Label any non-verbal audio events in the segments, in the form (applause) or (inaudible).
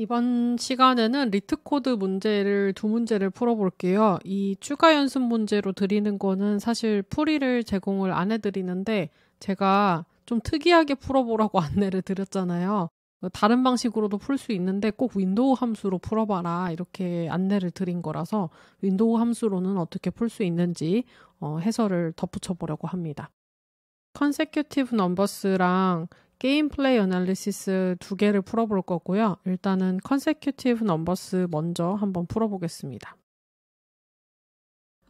이번 시간에는 리트 코드 문제를 두 문제를 풀어볼게요. 이 추가 연습 문제로 드리는 거는 사실 풀이를 제공을 안 해드리는데 제가 좀 특이하게 풀어보라고 (laughs) 안내를 드렸잖아요. 다른 방식으로도 풀 수 있는데 꼭 윈도우 함수로 풀어봐라 이렇게 안내를 드린 거라서 윈도우 함수로는 어떻게 풀 수 있는지 어, 해설을 덧붙여 보려고 합니다. 컨세큐티브 넘버스랑 게임 플레이 어널리시스 두 개를 풀어볼 거고요. 일단은 컨세큐티브 넘버스 먼저 한번 풀어보겠습니다.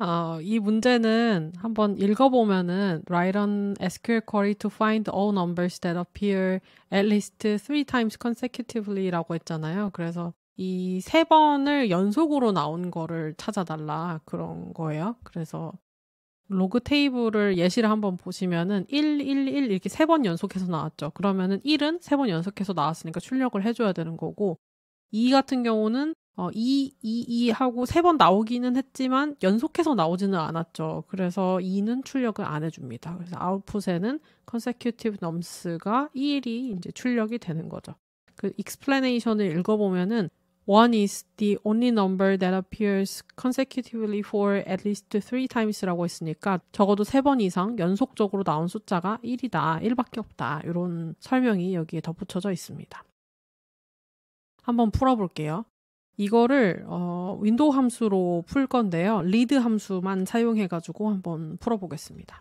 어, 이 문제는 한번 읽어보면은 write an SQL query to find all numbers that appear at least three times consecutively라고 했잖아요. 그래서 이 세 번을 연속으로 나온 거를 찾아달라 그런 거예요. 그래서 로그 테이블을 예시를 한번 보시면은 1, 1, 1 이렇게 세 번 연속해서 나왔죠. 그러면은 1은 세 번 연속해서 나왔으니까 출력을 해줘야 되는 거고 2 같은 경우는 어, 2, 2, 2 하고 세 번 나오기는 했지만 연속해서 나오지는 않았죠. 그래서 2는 출력을 안 해줍니다. 그래서 아웃풋에는 consecutive n u m s 가 1이 이제 출력이 되는 거죠. 그 explanation을 읽어보면은 One is the only number that appears consecutively for at least three times라고 했으니까 적어도 세 번 이상 연속적으로 나온 숫자가 1이다, 1밖에 없다 이런 설명이 여기에 덧붙여져 있습니다. 한번 풀어볼게요. 이거를 어, 윈도우 함수로 풀 건데요. 리드 함수만 사용해가지고 한번 풀어보겠습니다.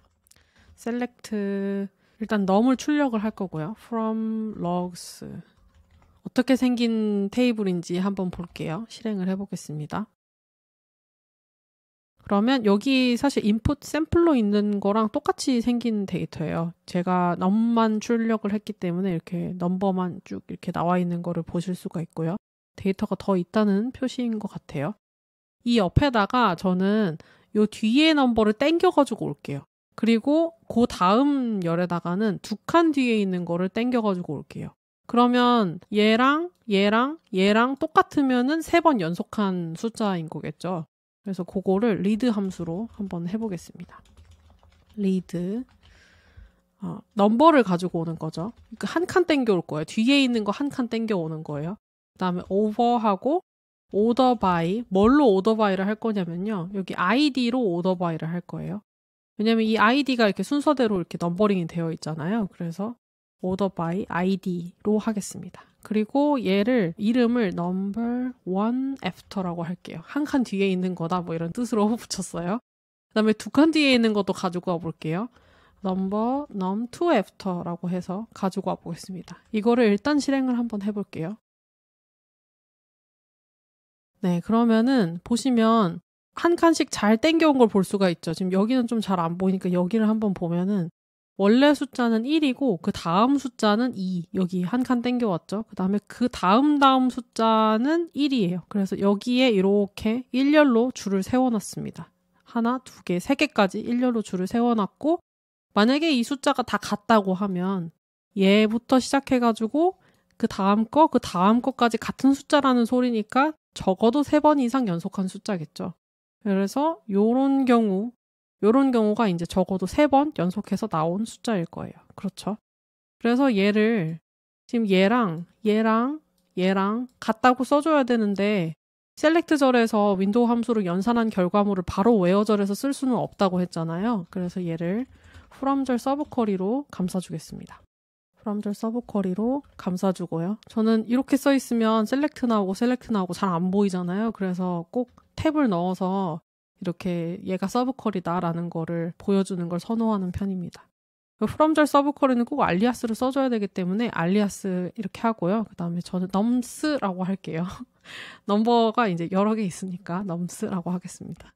select 일단 넘을 출력을 할 거고요. from logs 어떻게 생긴 테이블인지 한번 볼게요. 실행을 해보겠습니다. 그러면 여기 사실 인풋 샘플로 있는 거랑 똑같이 생긴 데이터예요. 제가 넘만 출력을 했기 때문에 이렇게 넘버만 쭉 이렇게 나와 있는 거를 보실 수가 있고요. 데이터가 더 있다는 표시인 것 같아요. 이 옆에다가 저는 요 뒤에 넘버를 땡겨가지고 올게요. 그리고 그 다음 열에다가는 두 칸 뒤에 있는 거를 땡겨가지고 올게요. 그러면 얘랑 얘랑 얘랑 똑같으면은 세 번 연속한 숫자인 거겠죠. 그래서 그거를 리드 함수로 한번 해보겠습니다. 리드 어, 넘버를 가지고 오는 거죠. 그러니까 한칸 땡겨올 거예요. 뒤에 있는 거 한 칸 땡겨오는 거예요. 그 다음에 over하고 order by 뭘로 order b y 를할 거냐면요. 여기 id로 order b y 를할 거예요. 왜냐면 이 id가 이렇게 순서대로 이렇게 넘버링이 되어 있잖아요. 그래서 order by id로 하겠습니다. 그리고 얘를 이름을 number one after라고 할게요. 한 칸 뒤에 있는 거다 뭐 이런 뜻으로 (laughs) 붙였어요. 그 다음에 두 칸 뒤에 있는 것도 가지고 와 볼게요. number num t after라고 해서 가지고 와 보겠습니다. 이거를 일단 실행을 한번 해볼게요. 네, 그러면은 보시면 한 칸씩 잘 땡겨온 걸 볼 수가 있죠. 지금 여기는 좀 잘 안 보이니까 여기를 한번 보면은 원래 숫자는 1이고 그 다음 숫자는 2 여기 한 칸 땡겨왔죠. 그 다음에 그 다음 다음 숫자는 1이에요. 그래서 여기에 이렇게 일렬로 줄을 세워놨습니다. 하나, 두 개, 세 개까지 일렬로 줄을 세워놨고 만약에 이 숫자가 다 같다고 하면 얘부터 시작해가지고 그 다음 거, 그 다음 거까지 같은 숫자라는 소리니까 적어도 세 번 이상 연속한 숫자겠죠. 그래서 이런 경우 이런 경우가 이제 적어도 세 번 연속해서 나온 숫자일 거예요. 그렇죠? 그래서 얘를 지금 얘랑 얘랑 얘랑 같다고 써줘야 되는데 셀렉트절에서 윈도우 함수로 연산한 결과물을 바로 웨어절에서 쓸 수는 없다고 했잖아요. 그래서 얘를 f r 절 서브 쿼리로 감싸주겠습니다. f r 절 서브 쿼리로 감싸주고요. 저는 이렇게 써 있으면 셀렉트 나오고 셀렉트 나오고 잘 안 보이잖아요. 그래서 꼭 탭을 넣어서 이렇게 얘가 서브컬이다라는 거를 보여주는 걸 선호하는 편입니다. 프롬절 서브컬에는 꼭 알리아스를 써줘야 되기 때문에 알리아스 이렇게 하고요. 그 다음에 저는 넘스라고 할게요. (laughs) 넘버가 이제 여러 개 있으니까 넘스라고 하겠습니다.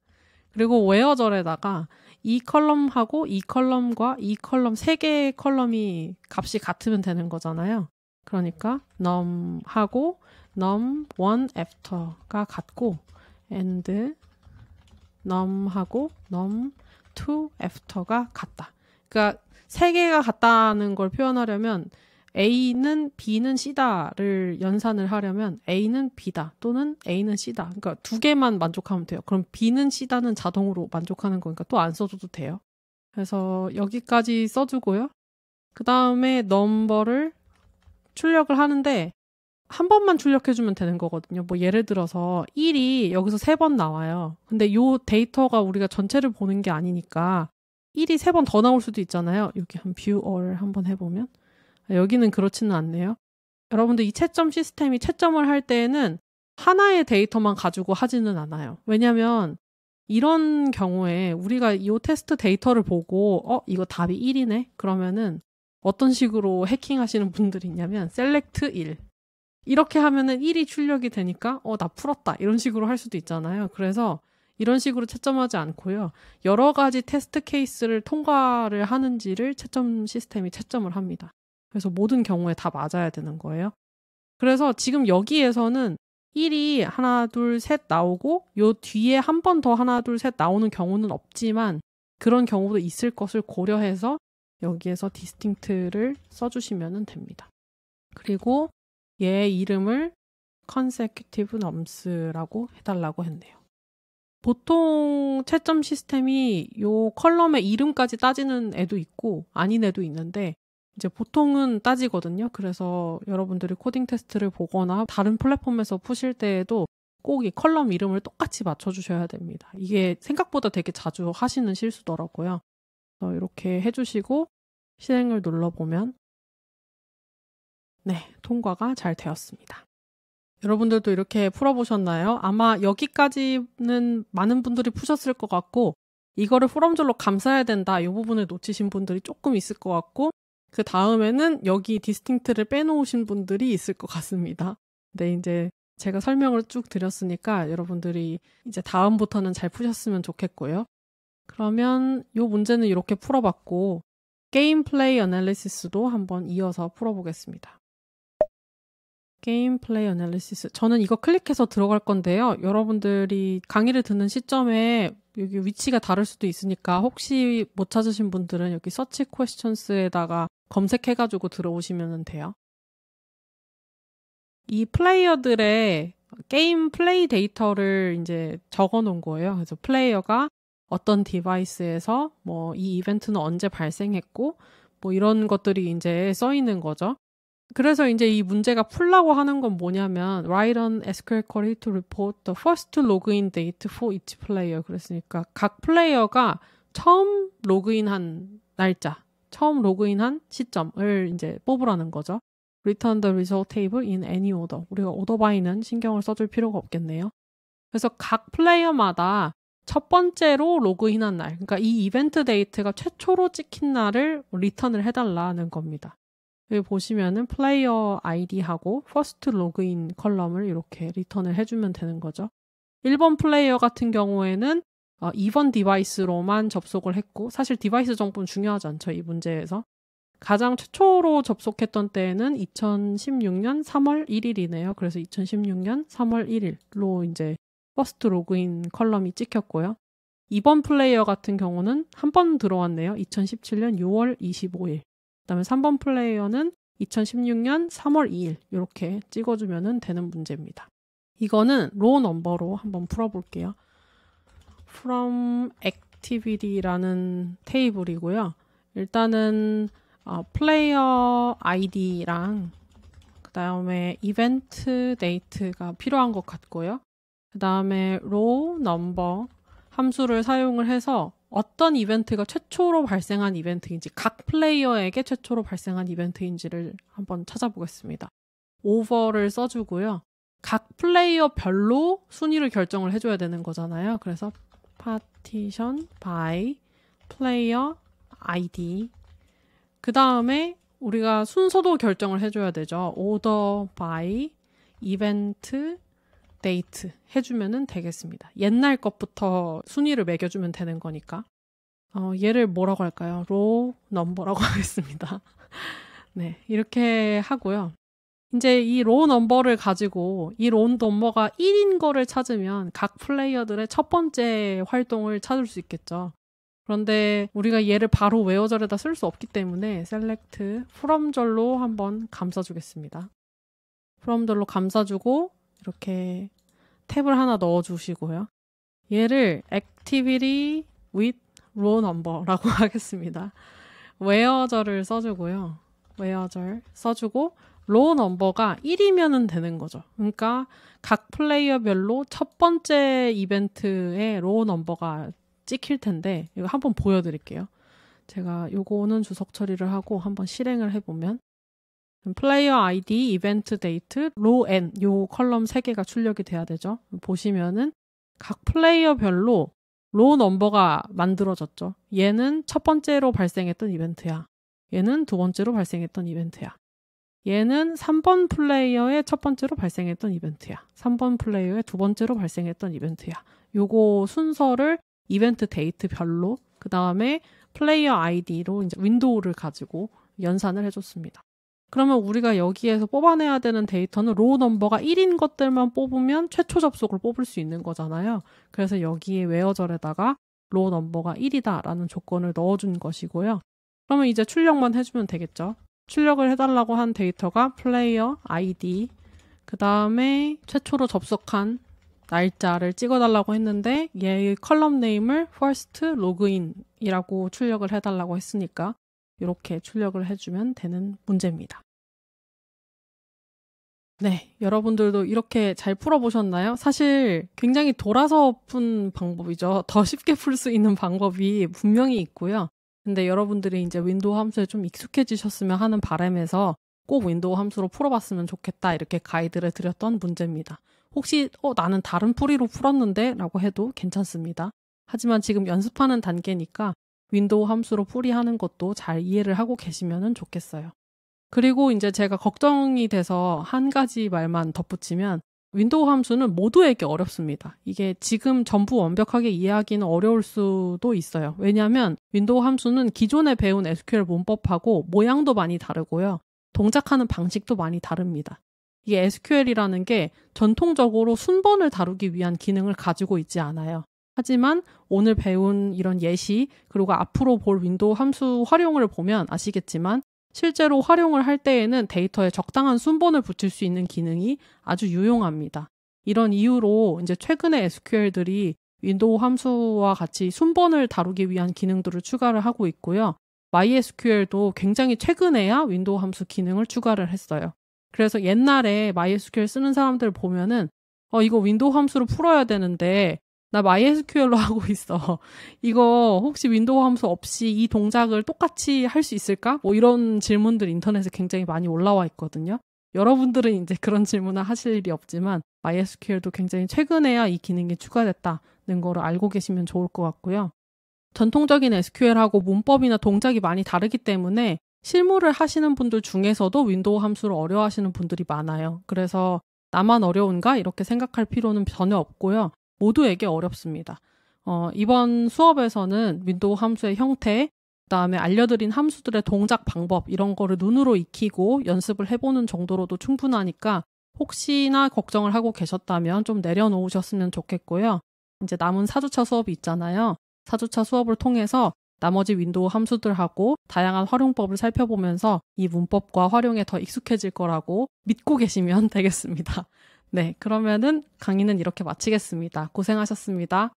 그리고 웨어절에다가 이 컬럼하고 이 컬럼과 이 컬럼 세 개의 컬럼이 값이 같으면 되는 거잖아요. 그러니까 num하고 num o after가 같고 and 넘하고 넘, 투, m 프터가 같다. 그러니까 세 개가 같다는 걸 표현하려면 A는 B는 C다를 연산을 하려면 A는 B다 또는 A는 C다. 그러니까 두 개만 만족하면 돼요. 그럼 B는 C다는 자동으로 만족하는 거니까 또 안 써줘도 돼요. 그래서 여기까지 써주고요. 그 다음에 넘버를 출력을 하는데 한 번만 출력해주면 되는 거거든요. 뭐 예를 들어서 1이 여기서 세 번 나와요. 근데 요 데이터가 우리가 전체를 보는 게 아니니까 1이 세 번 더 나올 수도 있잖아요. 여기 한뷰얼 한번 해보면 여기는 그렇지는 않네요. 여러분들 이 채점 시스템이 채점을 할 때에는 하나의 데이터만 가지고 하지는 않아요. 왜냐하면 이런 경우에 우리가 이 테스트 데이터를 보고 어 이거 답이 1이네 그러면은 어떤 식으로 해킹하시는 분들이 있냐면 셀렉트 1 이렇게 하면은 1이 출력이 되니까 어 나 풀었다 이런 식으로 할 수도 있잖아요. 그래서 이런 식으로 채점하지 않고요. 여러 가지 테스트 케이스를 통과를 하는지를 채점 시스템이 채점을 합니다. 그래서 모든 경우에 다 맞아야 되는 거예요. 그래서 지금 여기에서는 1이 하나 둘 셋 나오고 요 뒤에 한 번 더 하나 둘 셋 나오는 경우는 없지만 그런 경우도 있을 것을 고려해서 여기에서 디스팅트를 써주시면 됩니다. 그리고 얘 이름을 컨 o n s e c u 라고 해달라고 했네요. 보통 채점 시스템이 요 컬럼의 이름까지 따지는 애도 있고 아닌 애도 있는데 이제 보통은 따지거든요. 그래서 여러분들이 코딩 테스트를 보거나 다른 플랫폼에서 푸실 때에도 꼭 이 컬럼 이름을 똑같이 맞춰주셔야 됩니다. 이게 생각보다 되게 자주 하시는 실수더라고요. 이렇게 해주시고 실행을 눌러보면 네, 통과가 잘 되었습니다. 여러분들도 이렇게 풀어보셨나요? 아마 여기까지는 많은 분들이 푸셨을 것 같고, 이거를 포럼절로 감싸야 된다, 이 부분을 놓치신 분들이 조금 있을 것 같고, 그 다음에는 여기 디스팅트를 빼놓으신 분들이 있을 것 같습니다. 네, 이제 제가 설명을 쭉 드렸으니까 여러분들이 이제 다음부터는 잘 푸셨으면 좋겠고요. 그러면 이 문제는 이렇게 풀어봤고, 게임 플레이 어널리시스도 한번 이어서 풀어보겠습니다. 게임 플레이 어널리시스. 저는 이거 클릭해서 들어갈 건데요. 여러분들이 강의를 듣는 시점에 여기 위치가 다를 수도 있으니까 혹시 못 찾으신 분들은 여기 서치 퀘스천스에다가 검색해가지고 들어오시면 돼요. 이 플레이어들의 게임 플레이 데이터를 이제 적어 놓은 거예요. 그래서 플레이어가 어떤 디바이스에서 뭐 이 이벤트는 언제 발생했고 뭐 이런 것들이 이제 써 있는 거죠. 그래서 이제 이 문제가 풀라고 하는 건 뭐냐면 write an SQL query to report the first login date for each player 그랬으니까 각 플레이어가 처음 로그인한 날짜, 처음 로그인한 시점을 이제 뽑으라는 거죠. return the result table in any order. 우리가 order by는 신경을 써줄 필요가 없겠네요. 그래서 각 플레이어마다 첫 번째로 로그인한 날, 그러니까 이 이벤트 데이트가 최초로 찍힌 날을 리턴을 해달라는 겁니다. 여기 보시면은 플레이어 아이디하고 퍼스트 로그인 컬럼을 이렇게 리턴을 해주면 되는 거죠. 1번 플레이어 같은 경우에는 2번 어, 디바이스로만 접속을 했고 사실 디바이스 정보는 중요하지 않죠. 이 문제에서. 가장 최초로 접속했던 때는 2016년 3월 1일이네요. 그래서 2016년 3월 1일로 이제 퍼스트 로그인 컬럼이 찍혔고요. 2번 플레이어 같은 경우는 한 번 들어왔네요. 2017년 6월 25일. 그다음에 3번 플레이어는 2016년 3월 2일 이렇게 찍어주면 되는 문제입니다. 이거는 로 넘버로 한번 풀어볼게요. from activity라는 테이블이고요. 일단은 어, 플레이어 아이디랑 그 다음에 이벤트 데이트가 필요한 것 같고요. 그 다음에 row number 함수를 사용을 해서 어떤 이벤트가 최초로 발생한 이벤트인지 각 플레이어에게 최초로 발생한 이벤트인지를 한번 찾아보겠습니다. 오버를 써주고요. 각 플레이어별로 순위를 결정을 해줘야 되는 거잖아요. 그래서 파티션 바이 플레이어 아이디 그 다음에 우리가 순서도 결정을 해줘야 되죠. 오더 바이 이벤트 업데이트 해주면 되겠습니다. 옛날 것부터 순위를 매겨주면 되는 거니까. 어, 얘를 뭐라고 할까요? 로 넘버라고 (laughs) 하겠습니다. 네, 이렇게 하고요. 이제 이로 넘버를 가지고 이로 넘버가 1인 거를 찾으면 각 플레이어들의 첫 번째 활동을 찾을 수 있겠죠. 그런데 우리가 얘를 바로 웨어절에다쓸 수 없기 때문에 셀렉트 f r 절로 한번 감싸주겠습니다. f r 절로 감싸주고 이렇게 탭을 하나 넣어주시고요. 얘를 activity with row number라고 (laughs) 하겠습니다. where절을 써주고요. where절 써주고 row number가 1이면 되는 거죠. 그러니까 각 플레이어별로 첫 번째 이벤트의 row number가 찍힐 텐데 이거 한번 보여드릴게요. 제가 요거는 주석 처리를 하고 한번 실행을 해보면 플레이어 아이디, 이벤트 데이트, 로앤요 컬럼 3개가 출력이 돼야 되죠. 보시면은 각 플레이어별로 로 넘버가 만들어졌죠. 얘는 첫 번째로 발생했던 이벤트야. 얘는 두 번째로 발생했던 이벤트야. 얘는 3번 플레이어의 첫 번째로 발생했던 이벤트야. 3번 플레이어의 두 번째로 발생했던 이벤트야. 요거 순서를 이벤트 데이트별로 그 다음에 플레이어 아이디로 이제 윈도우를 가지고 연산을 해줬습니다. 그러면 우리가 여기에서 뽑아내야 되는 데이터는 로우 넘버가 1인 것들만 뽑으면 최초 접속을 뽑을 수 있는 거잖아요. 그래서 여기에 외어절에다가 로우 넘버가 1이다라는 조건을 넣어준 것이고요. 그러면 이제 출력만 해주면 되겠죠. 출력을 해달라고 한 데이터가 플레이어 아이디, 그 다음에 최초로 접속한 날짜를 찍어달라고 했는데 얘의 컬럼 네임을 first login이라고 출력을 해달라고 했으니까 이렇게 출력을 해주면 되는 문제입니다. 네, 여러분들도 이렇게 잘 풀어보셨나요? 사실 굉장히 돌아서 푼 방법이죠. (laughs) 더 쉽게 풀 수 있는 방법이 분명히 있고요. 근데 여러분들이 이제 윈도우 함수에 좀 익숙해지셨으면 하는 바람에서 꼭 윈도우 함수로 풀어봤으면 좋겠다 이렇게 가이드를 드렸던 문제입니다. 혹시 어, 나는 다른 풀이로 풀었는데 라고 해도 괜찮습니다. 하지만 지금 연습하는 단계니까 윈도우 함수로 풀이하는 것도 잘 이해를 하고 계시면 좋겠어요. 그리고 이제 제가 걱정이 돼서 한 가지 말만 덧붙이면 윈도우 함수는 모두에게 어렵습니다. 이게 지금 전부 완벽하게 이해하기는 어려울 수도 있어요. 왜냐하면 윈도우 함수는 기존에 배운 SQL 문법하고 모양도 많이 다르고요. 동작하는 방식도 많이 다릅니다. 이게 SQL이라는 게 전통적으로 순번을 다루기 위한 기능을 가지고 있지 않아요. 하지만 오늘 배운 이런 예시 그리고 앞으로 볼 윈도우 함수 활용을 보면 아시겠지만 실제로 활용을 할 때에는 데이터에 적당한 순번을 붙일 수 있는 기능이 아주 유용합니다. 이런 이유로 이제 최근에 SQL들이 윈도우 함수와 같이 순번을 다루기 위한 기능들을 추가를 하고 있고요. MySQL도 굉장히 최근에야 윈도우 함수 기능을 추가를 했어요. 그래서 옛날에 MySQL 쓰는 사람들 보면은 어 이거 윈도우 함수로 풀어야 되는데 나 MySQL로 (laughs) 하고 있어. 이거 혹시 윈도우 함수 없이 이 동작을 똑같이 할 수 있을까? 뭐 이런 질문들 인터넷에 굉장히 많이 올라와 있거든요. 여러분들은 이제 그런 질문을 하실 일이 없지만 MySQL도 굉장히 최근에야 이 기능이 추가됐다는 거를 알고 계시면 좋을 것 같고요. 전통적인 SQL하고 문법이나 동작이 많이 다르기 때문에 실무를 하시는 분들 중에서도 윈도우 함수를 어려워하시는 분들이 많아요. 그래서 나만 어려운가 이렇게 생각할 필요는 전혀 없고요. 모두에게 어렵습니다. 어, 이번 수업에서는 윈도우 함수의 형태, 그다음에 알려드린 함수들의 동작 방법 이런 거를 눈으로 익히고 연습을 해보는 정도로도 충분하니까 혹시나 걱정을 하고 계셨다면 좀 내려놓으셨으면 좋겠고요. 이제 남은 4주차 수업이 있잖아요. 4주차 수업을 통해서 나머지 윈도우 함수들하고 다양한 활용법을 살펴보면서 이 문법과 활용에 더 익숙해질 거라고 믿고 계시면 (laughs) 되겠습니다. 네, 그러면은 강의는 이렇게 마치겠습니다. 고생하셨습니다.